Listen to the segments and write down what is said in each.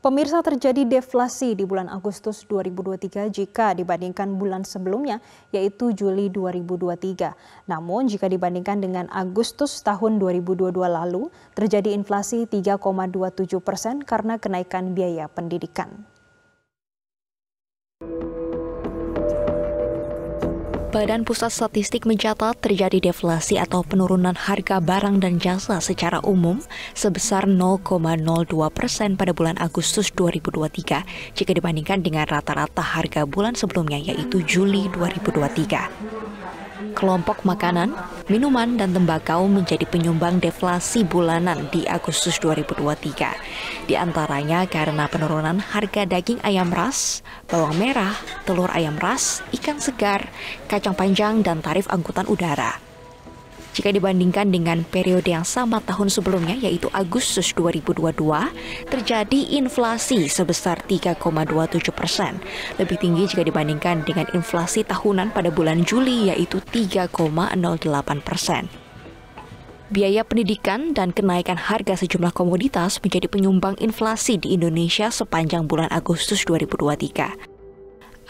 Pemirsa terjadi deflasi di bulan Agustus 2023 jika dibandingkan bulan sebelumnya yaitu Juli 2023. Namun jika dibandingkan dengan Agustus tahun 2022 lalu terjadi inflasi 3,27 persen karena kenaikan biaya pendidikan. Badan Pusat Statistik mencatat terjadi deflasi atau penurunan harga barang dan jasa secara umum sebesar 0,02 persen pada bulan Agustus 2023 jika dibandingkan dengan rata-rata harga bulan sebelumnya yaitu Juli 2023 kelompok makanan, minuman, dan tembakau menjadi penyumbang deflasi bulanan di Agustus 2023. Di antaranya karena penurunan harga daging ayam ras, bawang merah, telur ayam ras, ikan segar, kacang panjang, dan tarif angkutan udara. Jika dibandingkan dengan periode yang sama tahun sebelumnya, yaitu Agustus 2022, terjadi inflasi sebesar 3,27 persen. Lebih tinggi jika dibandingkan dengan inflasi tahunan pada bulan Juli, yaitu 3,08 persen. Biaya pendidikan dan kenaikan harga sejumlah komoditas menjadi penyumbang inflasi di Indonesia sepanjang bulan Agustus 2023.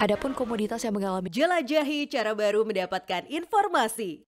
Adapun komoditas yang mengalami jelajahi cara baru mendapatkan informasi.